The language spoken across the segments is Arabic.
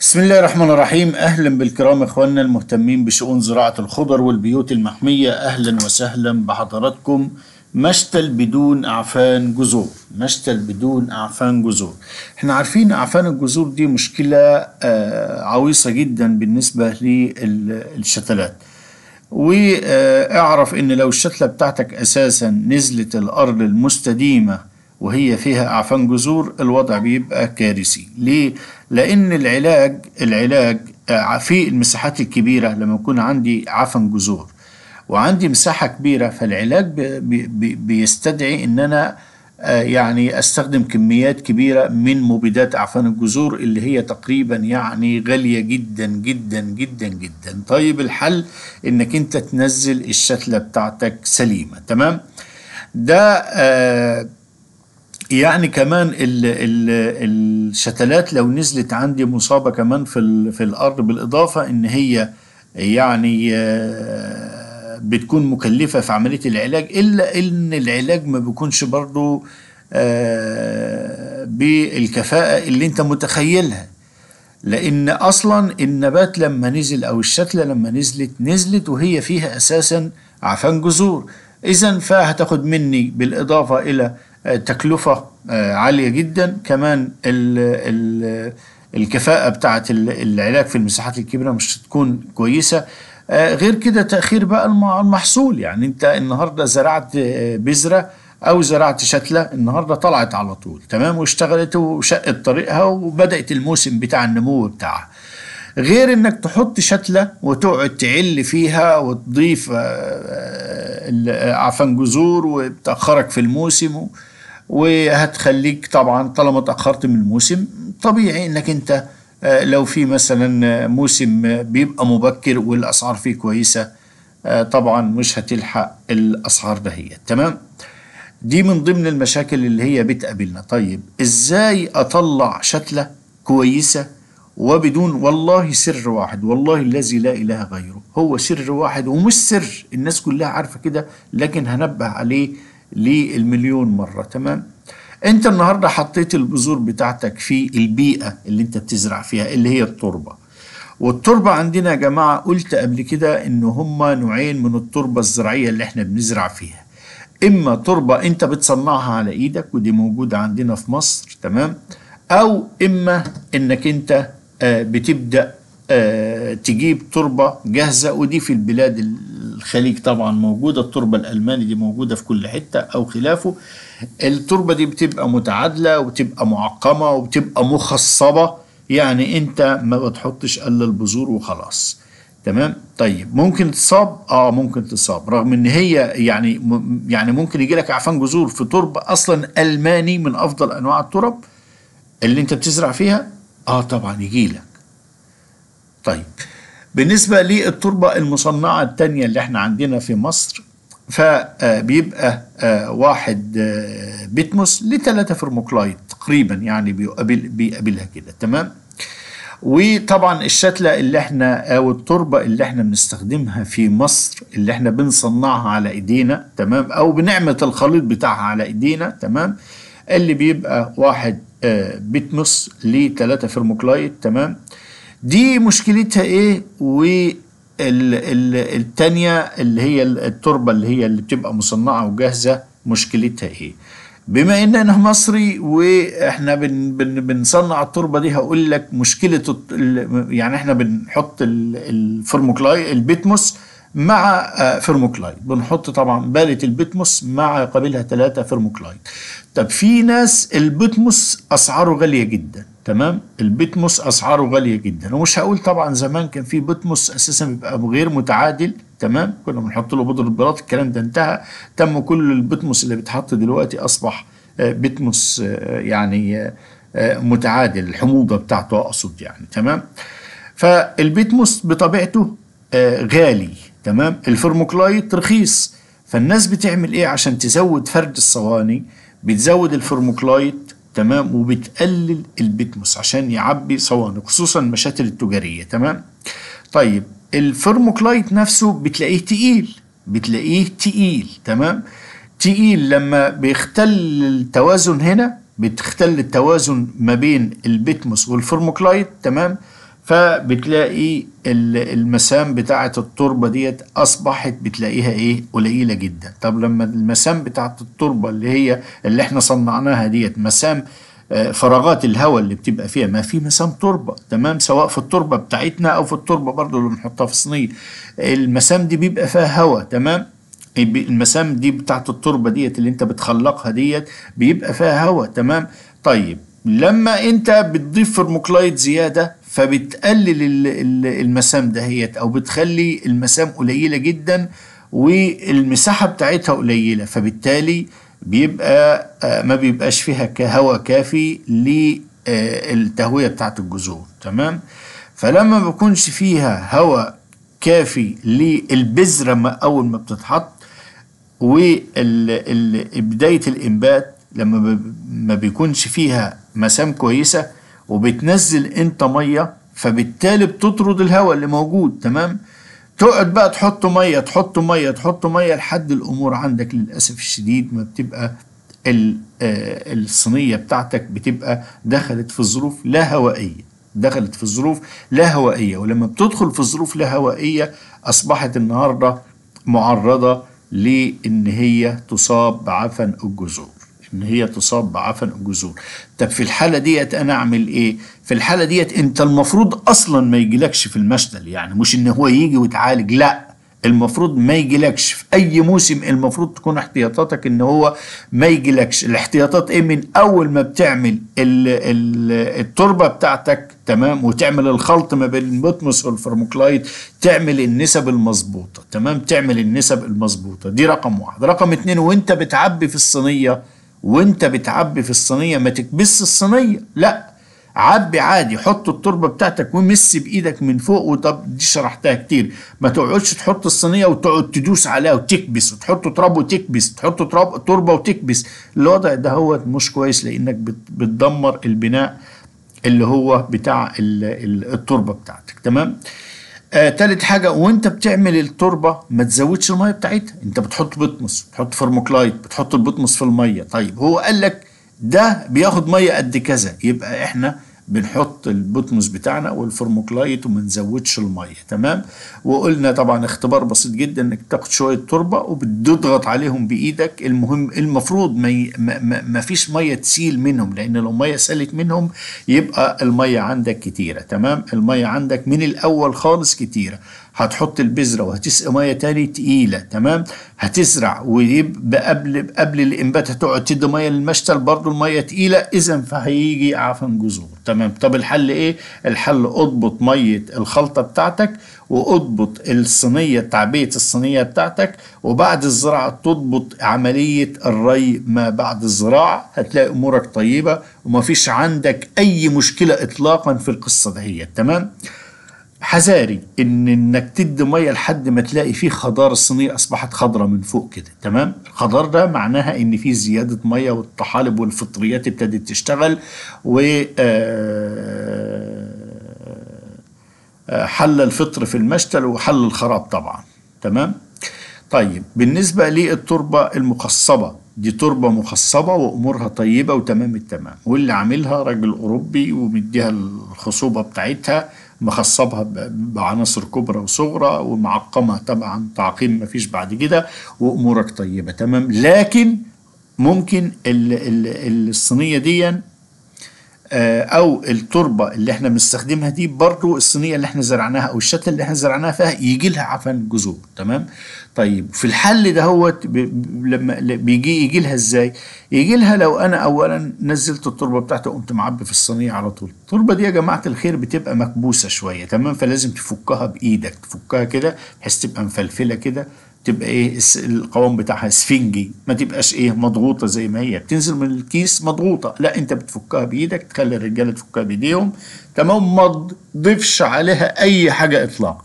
بسم الله الرحمن الرحيم اهلا بالكرام اخواننا المهتمين بشؤون زراعه الخضر والبيوت المحميه اهلا وسهلا بحضراتكم مشتل بدون اعفان جذور مشتل بدون اعفان جذور احنا عارفين اعفان الجذور دي مشكله آه، عويصه جدا بالنسبه للشتلات واعرف ان لو الشتله بتاعتك اساسا نزلت الارض المستديمه وهي فيها أعفان جذور الوضع بيبقى كارثي ليه؟ لأن العلاج العلاج آه، في المساحات الكبيرة لما يكون عندي عفن جذور وعندي مساحة كبيرة فالعلاج بي بي بيستدعي إن أنا آه، يعني استخدم كميات كبيره من مبيدات اعفان الجذور اللي هي تقريبا يعني غاليه جدا جدا جدا جدا طيب الحل انك انت تنزل الشتله بتاعتك سليمه تمام ده آه يعني كمان الـ الـ الشتلات لو نزلت عندي مصابة كمان في, في الأرض بالإضافة إن هي يعني آه، بتكون مكلفة في عملية العلاج إلا إن العلاج ما بيكونش برضو آه، بالكفاءة اللي أنت متخيلها لأن أصلا النبات لما نزل أو الشتلة لما نزلت نزلت وهي فيها أساسا عفان جذور إذا فهتاخد مني بالإضافة إلى تكلفة آه، عالية جدا كمان الـ الـ الكفاءة بتاعة العلاج في المساحات الكبيرة مش تكون كويسة آه، غير كده تأخير بقى المحصول يعني انت النهاردة زرعت آه، بذرة او زرعت شتلة النهاردة طلعت على طول تمام واشتغلت وشقت طريقها وبدأت الموسم بتاع النمو بتاعها غير انك تحط شتلة وتقعد تعل فيها وتضيف عفن جذور وتأخرك في الموسم وهتخليك طبعا طالما اتأخرت من الموسم طبيعي انك انت آه، لو في مثلا آه، موسم بيبقى مبكر والاسعار فيه كويسه آه، طبعا مش هتلحق الاسعار دهيت تمام دي من ضمن المشاكل اللي هي بتقابلنا طيب ازاي اطلع شتله كويسه وبدون والله سر واحد والله الذي لا اله غيره هو سر واحد ومش سر الناس كلها عارفه كده لكن هنبه عليه للمليون مرة تمام انت النهاردة حطيت البذور بتاعتك في البيئة اللي انت بتزرع فيها اللي هي التربة والتربة عندنا يا جماعة قلت قبل كده ان هما نوعين من التربة الزراعية اللي احنا بنزرع فيها اما تربة انت بتصنعها على ايدك ودي موجودة عندنا في مصر تمام او اما انك انت آه، بتبدأ آه، تجيب تربة جاهزة ودي في البلاد الخليج طبعا موجودة التربة الألماني دي موجودة في كل حتة أو خلافه التربة دي بتبقى متعادلة وبتبقى معقمة وبتبقى مخصبة يعني أنت ما بتحطش إلا البذور وخلاص تمام طيب ممكن تصاب اه ممكن تصاب رغم ان هي يعني يعني ممكن يجي لك عفان جذور في تربه اصلا الماني من افضل انواع الترب اللي انت بتزرع فيها اه طبعا يجي لك طيب بالنسبة للتربة المصنعة التانية اللي احنا عندنا في مصر فبيبقى آه، واحد آه، بيتموس لثلاثة فرموكلايد تقريبا يعني بيقابل بيقابلها كده تمام وطبعا الشتلة اللي احنا او التربة اللي احنا بنستخدمها في مصر اللي احنا بنصنعها على ايدينا تمام او بنعمة الخليط بتاعها على ايدينا تمام اللي بيبقى واحد آه، بيتموس لثلاثة فرموكلايد تمام دي مشكلتها ايه والتانية اللي هي التربة اللي هي اللي بتبقى مصنعة وجاهزة مشكلتها ايه بما ان انا مصري واحنا بن بن بنصنع التربه دي هقول لك مشكله يعني احنا بنحط الفرموكلاي البيتموس مع آه، فيرموكلايد بنحط طبعا بالة البيتموس مع قابلها ثلاثة فيرموكلايد طب في ناس البيتموس أسعاره غالية جدا تمام البتموس اسعاره غاليه جدا ومش هقول طبعا زمان كان في بتموس اساسا بيبقى غير متعادل تمام كنا بنحط له بودره بلاط الكلام ده انتهى تم كل البتموس اللي بيتحط دلوقتي اصبح آه، بتموس آه، يعني آه، متعادل الحموضه بتاعته اقصد يعني تمام فالبتموس بطبيعته غالي تمام الفرموكلايت رخيص فالناس بتعمل ايه عشان تزود فرد الصواني بتزود الفرموكلايت تمام وبتقلل البيتموس عشان يعبي صواني خصوصا المشاتل التجاريه تمام طيب الفيرموكلايت نفسه بتلاقيه تقيل بتلاقيه تقيل تمام تقيل لما بيختل التوازن هنا بتختل التوازن ما بين البيتموس والفيرموكلايت تمام فبتلاقي المسام بتاعة التربة ديت أصبحت بتلاقيها إيه قليلة جدا طب لما المسام بتاعة التربة اللي هي اللي إحنا صنعناها ديت مسام آه، فراغات الهواء اللي بتبقى فيها ما في مسام تربه تمام سواء في التربه بتاعتنا او في التربه برضو اللي بنحطها في صينيه المسام دي بيبقى فيها هواء تمام المسام دي بتاعت التربه ديت اللي انت بتخلقها ديت بيبقى فيها هواء تمام طيب لما انت بتضيف فرموكلايد زياده فبتقلل المسام دهيت او بتخلي المسام قليله جدا والمساحه بتاعتها قليله فبالتالي بيبقى آه، ما بيبقاش فيها هواء كافي للتهويه آه، بتاعه الجذور تمام فلما ما بيكونش فيها هواء كافي للبذره اول ما بتتحط وبدايه الانبات لما ما بيكونش فيها مسام كويسه وبتنزل انت ميه فبالتالي بتطرد الهواء اللي موجود تمام تقعد بقى تحط ميه تحط ميه تحط ميه لحد الامور عندك للاسف الشديد ما بتبقى آه، الصينيه بتاعتك بتبقى دخلت في ظروف لا هوائيه دخلت في ظروف لا هوائيه ولما بتدخل في ظروف لا هوائيه اصبحت النهارده معرضه لان هي تصاب بعفن الجذور ان هي تصاب بعفن الجذور طب في الحاله ديت انا اعمل ايه في الحاله ديت انت المفروض اصلا ما يجيلكش في المشتل يعني مش ان هو يجي وتعالج لا المفروض ما يجيلكش في اي موسم المفروض تكون احتياطاتك ان هو ما يجيلكش الاحتياطات ايه من اول ما بتعمل ال ال التربه بتاعتك تمام وتعمل الخلط ما بين البوتموس والفرموكلايد تعمل النسب المظبوطه تمام تعمل النسب المظبوطه دي رقم واحد رقم اتنين وانت بتعبي في الصينيه وانت بتعبي في الصينيه ما تكبس الصينيه لا عبي عادي حط التربه بتاعتك ومس بايدك من فوق وطب دي شرحتها كتير ما تقعدش تحط الصينيه وتقعد تدوس عليها وتكبس وتحط تراب وتكبس تحط تراب تربه وتكبس الوضع ده هو مش كويس لانك بتدمر البناء اللي هو بتاع التربه بتاعتك تمام آه تالت حاجة وانت بتعمل التربة ما تزودش المية بتاعتها انت بتحط بطمس بتحط فرموكلايت بتحط البطمس في المية طيب هو قال لك ده بياخد مية قد كذا يبقى احنا بنحط البوتموس بتاعنا والفورموكلايت وما نزودش الميه تمام وقلنا طبعا اختبار بسيط جدا انك تاخد شويه تربه وبتضغط عليهم بايدك المهم المفروض ما, ي... ما, ما, ما فيش ميه تسيل منهم لان لو ميه سالت منهم يبقى الميه عندك كتيره تمام الميه عندك من الاول خالص كتيره هتحط البذره وهتسقي ميه تاني تقيله تمام هتزرع ويبقى قبل قبل الانبات هتقعد تدي ميه للمشتل برضه الميه تقيله اذا فهيجي عفن جذور تمام طب الحل ايه؟ الحل اضبط ميه الخلطه بتاعتك واضبط الصينيه تعبئه الصينيه بتاعتك وبعد الزراعه تضبط عمليه الري ما بعد الزراعه هتلاقي امورك طيبه ومفيش عندك اي مشكله اطلاقا في القصه دهيت تمام؟ حذاري ان انك تدي ميه لحد ما تلاقي فيه خضار الصينيه اصبحت خضرة من فوق كده تمام الخضار ده معناها ان في زياده ميه والطحالب والفطريات ابتدت تشتغل و آه، آه، حل الفطر في المشتل وحل الخراب طبعا تمام طيب بالنسبه للتربه المخصبه دي تربه مخصبه وامورها طيبه وتمام التمام واللي عاملها راجل اوروبي ومديها الخصوبه بتاعتها مخصبها بعناصر كبرى وصغرى ومعقمه طبعا تعقيم ما فيش بعد كده وامورك طيبه تمام لكن ممكن الصينيه دي آه، او التربه اللي احنا بنستخدمها دي برضو الصينيه اللي احنا زرعناها او الشتل اللي احنا زرعناها فيها يجي لها عفن جذور تمام طيب في الحل دهوت لما بيجي يجي لها ازاي يجي لها لو انا اولا نزلت التربه بتاعتي قمت معبي في الصينيه على طول التربه دي يا جماعه الخير بتبقى مكبوسه شويه تمام فلازم تفكها بايدك تفكها كده بحيث تبقى مفلفله كده تبقى ايه القوام بتاعها اسفنجي ما تبقاش ايه مضغوطه زي ما هي بتنزل من الكيس مضغوطه لا انت بتفكها بايدك تخلي الرجاله تفكها بايديهم تمام ما تضيفش عليها اي حاجه اطلاقا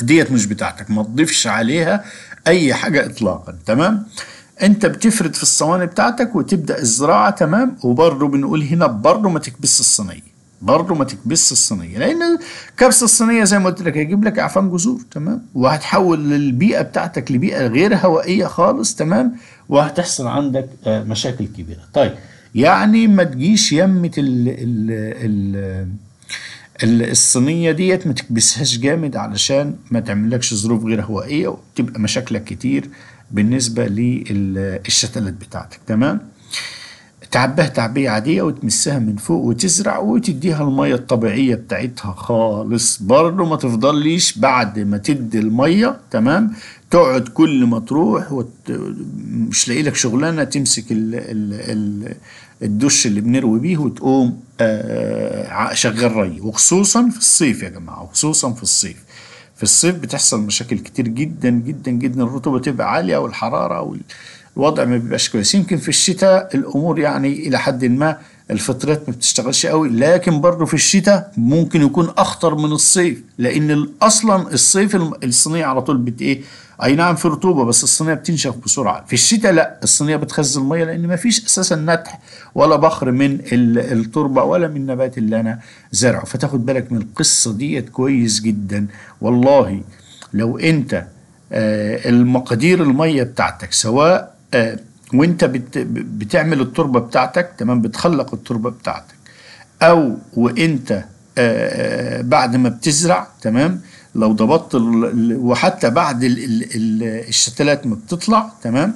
ديت مش بتاعتك ما تضيفش عليها اي حاجه اطلاقا تمام انت بتفرد في الصواني بتاعتك وتبدا الزراعه تمام وبرضه بنقول هنا برضه ما تكبسش الصينيه برضه ما تكبسش الصينيه لان كبس الصينيه زي ما قلت لك هيجيب لك اعفان جذور تمام وهتحول البيئه بتاعتك لبيئه غير هوائيه خالص تمام وهتحصل عندك آه، مشاكل كبيره طيب يعني ما تجيش يمه ال ال ال الصينية ديت ما تكبسهاش جامد علشان ما تعملكش ظروف غير هوائية وتبقى مشاكلك كتير بالنسبة للشتلات بتاعتك تمام؟ تعبيها تعبية عادية وتمسها من فوق وتزرع وتديها المية الطبيعية بتاعتها خالص برضه ما تفضليش بعد ما تدي المية تمام تقعد كل ما تروح وت... مش لاقي لك شغلانة تمسك ال... ال... ال... الدش اللي بنروي بيه وتقوم آ... آه، آه، شغال ري وخصوصا في الصيف يا جماعة وخصوصا في الصيف في الصيف بتحصل مشاكل كتير جدا جدا جدا الرطوبة تبقى عالية والحرارة وال... الوضع ما بيبقاش كويس يمكن في الشتاء الامور يعني الى حد ما الفطرات ما بتشتغلش قوي لكن برضه في الشتاء ممكن يكون اخطر من الصيف لان اصلا الصيف الصينيه على طول بت ايه اي نعم في رطوبه بس الصينيه بتنشف بسرعه في الشتاء لا الصينيه بتخزن الميه لان ما فيش اساسا نتح ولا بخر من التربه ولا من النبات اللي انا زرعه فتاخد بالك من القصه ديت كويس جدا والله لو انت آه، المقادير الميه بتاعتك سواء آه، وانت بتعمل التربه بتاعتك تمام بتخلق التربه بتاعتك او وانت آه، آه، بعد ما بتزرع تمام لو ضبطت وحتى بعد الشتلات ما بتطلع تمام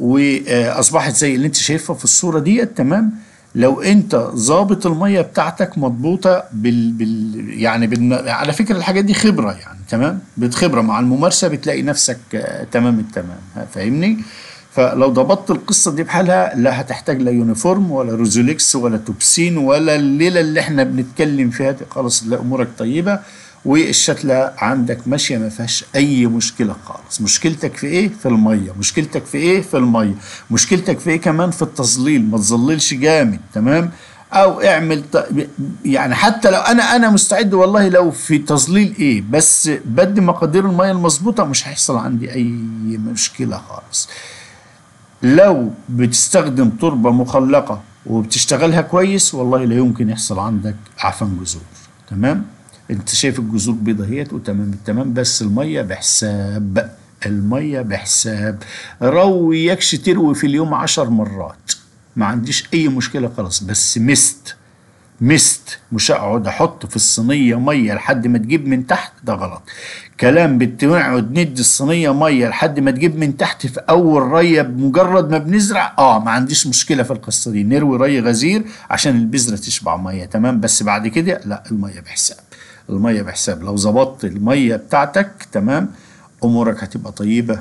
واصبحت زي اللي انت شايفها في الصوره ديت تمام لو انت ظابط الميه بتاعتك مضبوطه بال, بال يعني بال على فكره الحاجات دي خبره يعني تمام بتخبره مع الممارسه بتلاقي نفسك تمام التمام فاهمني؟ فلو ضبطت القصه دي بحالها لا هتحتاج لا يونيفورم ولا روزوليكس ولا توبسين ولا الليله اللي احنا بنتكلم فيها دي خلاص لا امورك طيبه والشتلة عندك ماشية ما فيهاش أي مشكلة خالص مشكلتك في إيه؟ في المية مشكلتك في إيه؟ في المية مشكلتك في إيه كمان؟ في التظليل ما تظللش جامد تمام؟ أو اعمل ت... يعني حتى لو أنا أنا مستعد والله لو في تظليل إيه بس بدي مقادير المية المظبوطة مش هيحصل عندي أي مشكلة خالص لو بتستخدم تربة مخلقة وبتشتغلها كويس والله لا يمكن يحصل عندك عفن جذور تمام انت شايف الجذور بيضة اهيت وتمام التمام بس المية بحساب المية بحساب رويكش تروي في اليوم عشر مرات ما عنديش اي مشكلة خلاص بس مست مست مش اقعد احط في الصينية مية لحد ما تجيب من تحت ده غلط كلام بالتوعد ندي الصينيه ميه لحد ما تجيب من تحت في اول ريه بمجرد ما بنزرع اه ما عنديش مشكله في القصه دي نروي ري غزير عشان البذره تشبع ميه تمام بس بعد كده لا الميه بحساب الميه بحساب لو ظبطت الميه بتاعتك تمام امورك هتبقى طيبه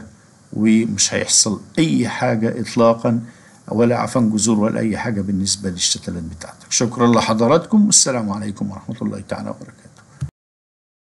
ومش هيحصل اي حاجه اطلاقا ولا عفن جذور ولا اي حاجه بالنسبه للشتلات بتاعتك شكرا لحضراتكم والسلام عليكم ورحمه الله تعالى وبركاته